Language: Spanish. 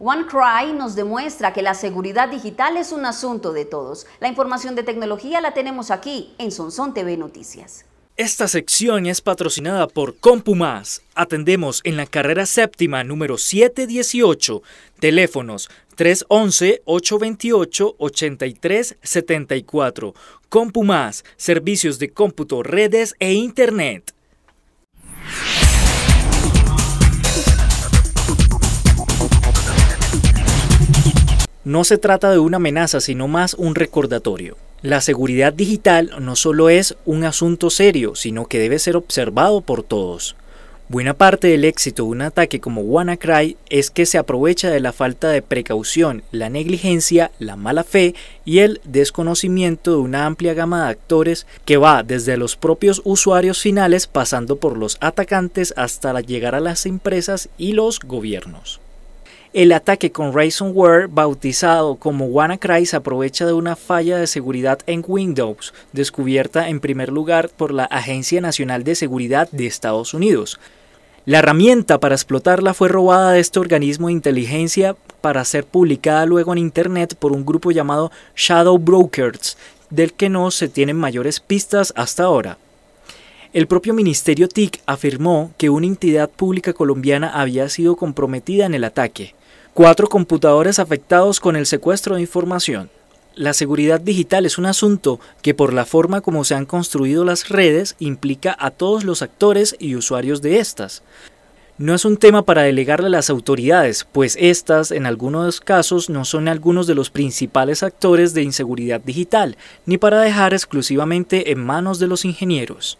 OneCry nos demuestra que la seguridad digital es un asunto de todos. La información de tecnología la tenemos aquí en Sonson TV Noticias. Esta sección es patrocinada por CompuMás. Atendemos en la carrera séptima número 718. Teléfonos 311-828-8374. CompuMás, servicios de cómputo, redes e internet. No se trata de una amenaza, sino más un recordatorio. La seguridad digital no solo es un asunto serio, sino que debe ser observado por todos. Buena parte del éxito de un ataque como WannaCry es que se aprovecha de la falta de precaución, la negligencia, la mala fe y el desconocimiento de una amplia gama de actores que va desde los propios usuarios finales pasando por los atacantes hasta llegar a las empresas y los gobiernos. El ataque con ransomware bautizado como WannaCry se aprovecha de una falla de seguridad en Windows, descubierta en primer lugar por la Agencia Nacional de Seguridad de Estados Unidos. La herramienta para explotarla fue robada de este organismo de inteligencia para ser publicada luego en Internet por un grupo llamado Shadow Brokers, del que no se tienen mayores pistas hasta ahora. El propio Ministerio TIC afirmó que una entidad pública colombiana había sido comprometida en el ataque. Cuatro computadores afectados con el secuestro de información. La seguridad digital es un asunto que por la forma como se han construido las redes implica a todos los actores y usuarios de estas. No es un tema para delegarle a las autoridades, pues estas, en algunos casos, no son algunos de los principales actores de inseguridad digital, ni para dejar exclusivamente en manos de los ingenieros.